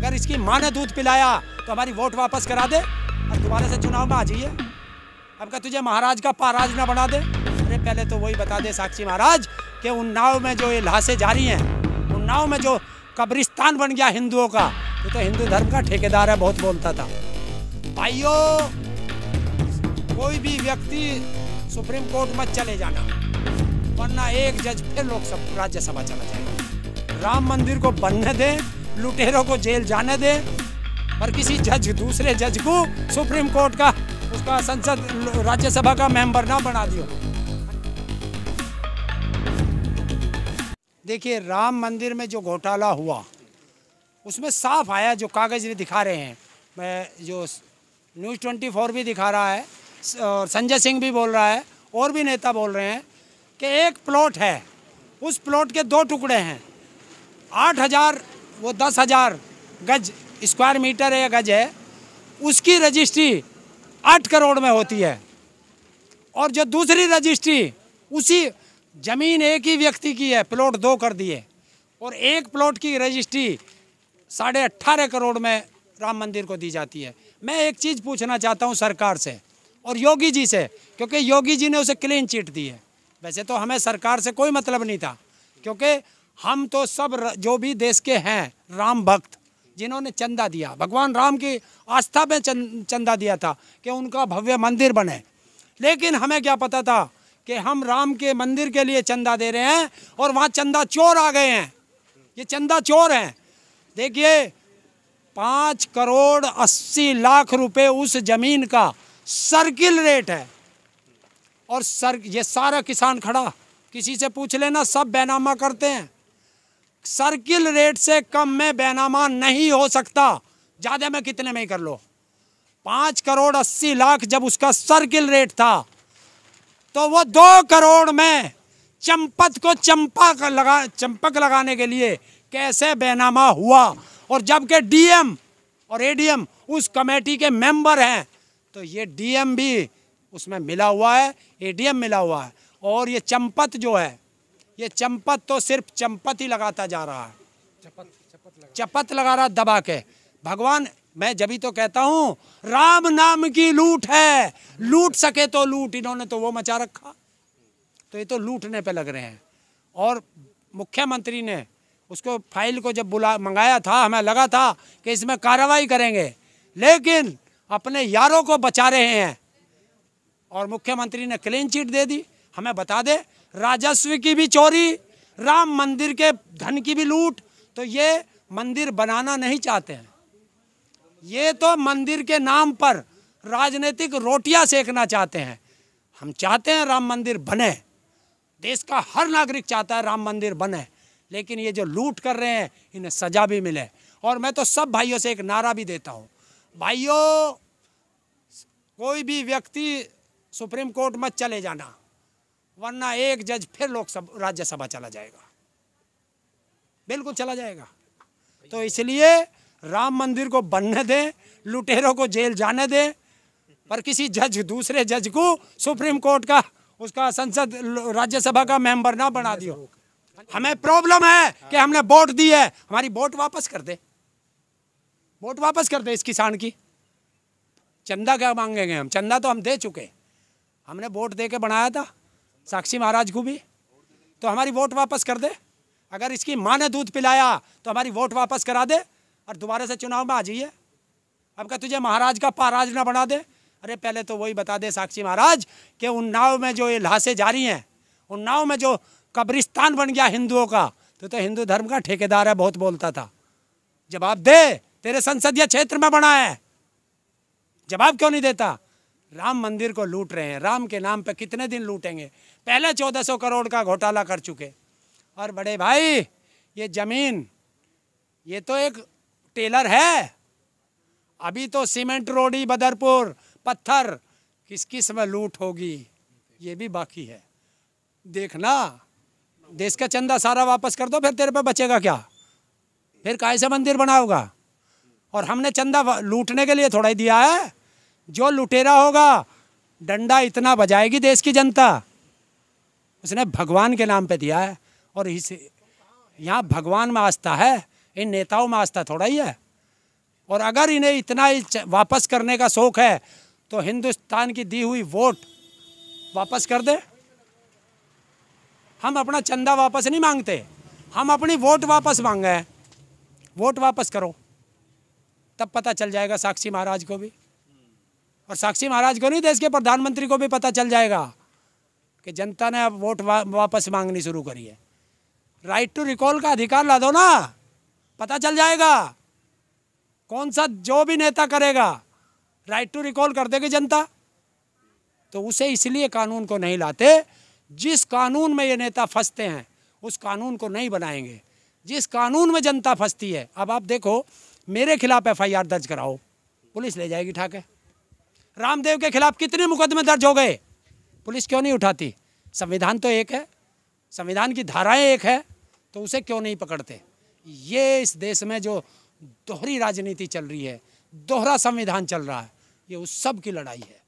अगर इसकी माँ ने दूध पिलाया तो हमारी वोट वापस करा दे और दोबारा से चुनाव में आ जाइए अब क्या तुझे महाराज का पाराज ना बना दे अरे पहले तो वही बता दे साक्षी महाराज कि उन्नाव में जो ये लाशें जारी हैं उन्नाव में जो कब्रिस्तान बन गया हिंदुओं का ये तो हिंदू धर्म का ठेकेदार है बहुत बोलता था भाइयों कोई भी व्यक्ति सुप्रीम कोर्ट में चले जाना वरना एक जज फिर लोकसभा राज्यसभा चला जाएगा राम मंदिर को बनने दें लुटेरों को जेल जाने दें पर किसी जज दूसरे जज को सुप्रीम कोर्ट का उसका संसद राज्यसभा का मेंबर ना बना दियो देखिए राम मंदिर में जो घोटाला हुआ उसमें साफ आया जो कागज भी दिखा रहे हैं मैं जो न्यूज़ ट्वेंटी फोर भी दिखा रहा है और संजय सिंह भी बोल रहा है और भी नेता बोल रहे हैं कि एक प्लॉट है उस प्लॉट के दो टुकड़े हैं आठ हज़ार वो दस हज़ार गज स्क्वायर मीटर है या गज है उसकी रजिस्ट्री आठ करोड़ में होती है और जो दूसरी रजिस्ट्री उसी ज़मीन एक ही व्यक्ति की है प्लॉट दो कर दिए और एक प्लॉट की रजिस्ट्री साढ़े अट्ठारह करोड़ में राम मंदिर को दी जाती है मैं एक चीज़ पूछना चाहता हूँ सरकार से और योगी जी से क्योंकि योगी जी ने उसे क्लीन चिट दी है वैसे तो हमें सरकार से कोई मतलब नहीं था क्योंकि हम तो सब जो भी देश के हैं राम भक्त जिन्होंने चंदा दिया भगवान राम की आस्था में चंदा दिया था कि उनका भव्य मंदिर बने लेकिन हमें क्या पता था कि हम राम के मंदिर के लिए चंदा दे रहे हैं और वहाँ चंदा चोर आ गए हैं ये चंदा चोर हैं देखिए पाँच करोड़ अस्सी लाख रुपए उस ज़मीन का सर्किल रेट है और सर ये सारा किसान खड़ा किसी से पूछ लेना सब बैनामा करते हैं सर्किल रेट से कम में बैनामा नहीं हो सकता ज़्यादा में कितने में ही कर लो पाँच करोड़ अस्सी लाख जब उसका सर्किल रेट था तो वो दो करोड़ में चंपत को चंपा लगा चंपक लगाने के लिए कैसे बैनामा हुआ और जबकि डीएम और एडीएम उस कमेटी के मेंबर हैं तो ये डीएम भी उसमें मिला हुआ है एडीएम मिला हुआ है और ये चंपत जो है ये चंपत तो सिर्फ चंपत ही लगाता जा रहा है चपत चपत लगा, चपत लगा रहा दबा के भगवान मैं जब तो कहता हूँ राम नाम की लूट है लूट सके तो लूट इन्होंने तो वो मचा रखा तो ये तो लूटने पे लग रहे हैं और मुख्यमंत्री ने उसको फाइल को जब बुला मंगाया था हमें लगा था कि इसमें कार्रवाई करेंगे लेकिन अपने यारों को बचा रहे हैं और मुख्यमंत्री ने क्लीन चिट दे दी हमें बता दे राजस्व की भी चोरी राम मंदिर के धन की भी लूट तो ये मंदिर बनाना नहीं चाहते हैं ये तो मंदिर के नाम पर राजनीतिक रोटियां सेकना चाहते हैं हम चाहते हैं राम मंदिर बने देश का हर नागरिक चाहता है राम मंदिर बने लेकिन ये जो लूट कर रहे हैं इन्हें सजा भी मिले और मैं तो सब भाइयों से एक नारा भी देता हूँ भाइयों कोई भी व्यक्ति सुप्रीम कोर्ट मत चले जाना वरना एक जज फिर लोकसभा राज्यसभा चला जाएगा बिल्कुल चला जाएगा तो इसलिए राम मंदिर को बनने दें लुटेरों को जेल जाने दें पर किसी जज दूसरे जज को सुप्रीम कोर्ट का उसका संसद राज्यसभा का मेंबर ना बना दियो हमें प्रॉब्लम है कि हमने वोट दी है हमारी वोट वापस कर दे वोट वापस कर दे इस किसान की चंदा क्या मांगेंगे हम चंदा तो हम दे चुके हमने वोट दे के बनाया था साक्षी महाराज को भी तो हमारी वोट वापस कर दे अगर इसकी माँ ने दूध पिलाया तो हमारी वोट वापस करा दे और दोबारा से चुनाव में आ जाइए अब क्या तुझे महाराज का पाराज ना बना दे अरे पहले तो वही बता दे साक्षी महाराज कि उन्नाव में जो ये लाशें जारी हैं उन्नाव में जो कब्रिस्तान बन गया हिंदुओं का तो तो हिंदू धर्म का ठेकेदार है बहुत बोलता था जवाब दे तेरे संसदीय क्षेत्र में बना है जवाब क्यों नहीं देता राम मंदिर को लूट रहे हैं राम के नाम पर कितने दिन लूटेंगे पहले सौ करोड़ का घोटाला कर चुके और बड़े भाई ये ज़मीन ये तो एक टेलर है अभी तो सीमेंट रोडी बदरपुर पत्थर किस किस में लूट होगी ये भी बाकी है देखना देश का चंदा सारा वापस कर दो फिर तेरे पे बचेगा क्या फिर कैसे मंदिर बनाओगा और हमने चंदा लूटने के लिए थोड़ा ही दिया है जो लुटेरा होगा डंडा इतना बजाएगी देश की जनता उसने भगवान के नाम पे दिया है और इस यहाँ भगवान में आस्था है इन नेताओं में आस्था थोड़ा ही है और अगर इन्हें इतना ही वापस करने का शौक है तो हिंदुस्तान की दी हुई वोट वापस कर दे हम अपना चंदा वापस नहीं मांगते हम अपनी वोट वापस मांगे हैं वोट वापस करो तब पता चल जाएगा साक्षी महाराज को भी और साक्षी महाराज को नहीं देश के प्रधानमंत्री को भी पता चल जाएगा कि जनता ने अब वोट वा, वापस मांगनी शुरू करी है राइट टू रिकॉल का अधिकार ला दो ना पता चल जाएगा कौन सा जो भी नेता करेगा राइट टू रिकॉल कर देगी जनता तो उसे इसलिए कानून को नहीं लाते जिस कानून में ये नेता फंसते हैं उस कानून को नहीं बनाएंगे जिस कानून में जनता फंसती है अब आप देखो मेरे खिलाफ एफआईआर दर्ज कराओ पुलिस ले जाएगी ठाके रामदेव के खिलाफ कितने मुकदमे दर्ज हो गए पुलिस क्यों नहीं उठाती संविधान तो एक है संविधान की धाराएं एक है तो उसे क्यों नहीं पकड़ते ये इस देश में जो दोहरी राजनीति चल रही है दोहरा संविधान चल रहा है ये उस सब की लड़ाई है